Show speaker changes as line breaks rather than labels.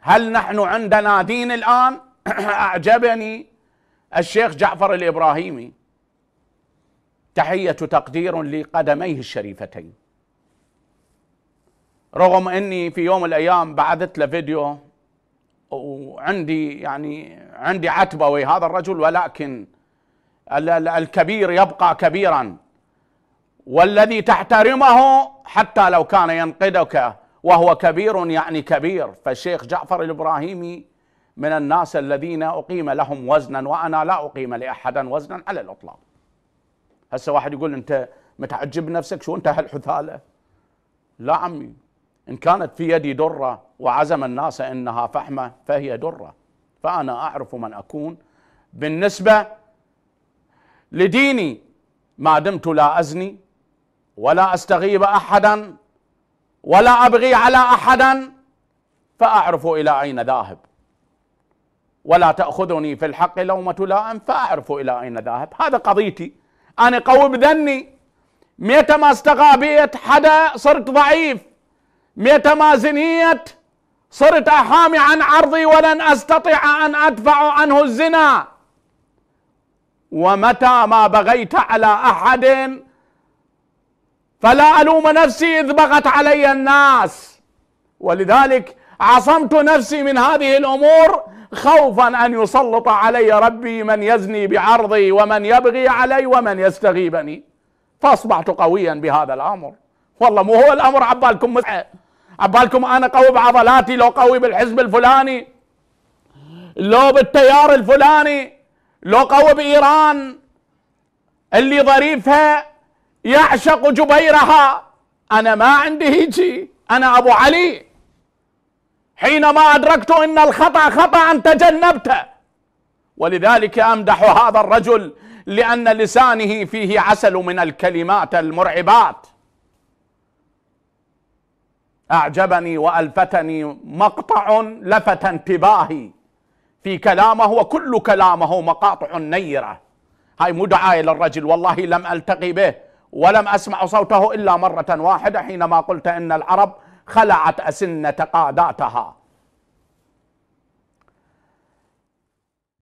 هل نحن عندنا دين الآن أعجبني الشيخ جعفر الإبراهيمي تحية تقدير لقدميه الشريفتين رغم أني في يوم الأيام بعثت له فيديو وعندي يعني عندي عتبة هذا الرجل ولكن الكبير يبقى كبيرا والذي تحترمه حتى لو كان ينقدك وهو كبير يعني كبير فالشيخ جعفر الإبراهيمي من الناس الذين أقيم لهم وزنا وأنا لا أقيم لأحدا وزنا على الإطلاق هسه واحد يقول أنت متعجب نفسك شو أنت هالحثالة لا عمي إن كانت في يدي درة وعزم الناس إنها فحمة فهي درة فأنا أعرف من أكون بالنسبة لديني ما دمت لا أزني ولا أستغيب أحدا ولا أبغي على أحدا فأعرف إلى أين ذاهب ولا تأخذني في الحق لومة لائم فأعرف إلى أين ذاهب هذا قضيتي أنا قوي بذني متى ما استغابيت حدا صرت ضعيف متى ما زنيت صرت أحامي عن عرضي ولن أستطيع أن أدفع عنه الزنا ومتى ما بغيت على أحد فلا ألوم نفسي إذ بغت علي الناس ولذلك عصمت نفسي من هذه الأمور خوفا أن يسلط علي ربي من يزني بعرضي ومن يبغي علي ومن يستغيبني فأصبحت قويا بهذا الأمر والله مو هو الأمر عبالكم مسحة عبالكم أنا قوي بعضلاتي لو قوي بالحزب الفلاني لو بالتيار الفلاني لو قوي بإيران اللي ظريفها يعشق جبيرها أنا ما عندي هيجي أنا أبو علي حينما أدركت أن الخطأ خطأ تجنبته ولذلك أمدح هذا الرجل لأن لسانه فيه عسل من الكلمات المرعبات أعجبني وألفتني مقطع لفت انتباهي في كلامه وكل كلامه مقاطع نيرة هاي مو دعاية للرجل والله لم ألتقي به ولم أسمع صوته إلا مرة واحدة حينما قلت إن العرب خلعت أسنة قاداتها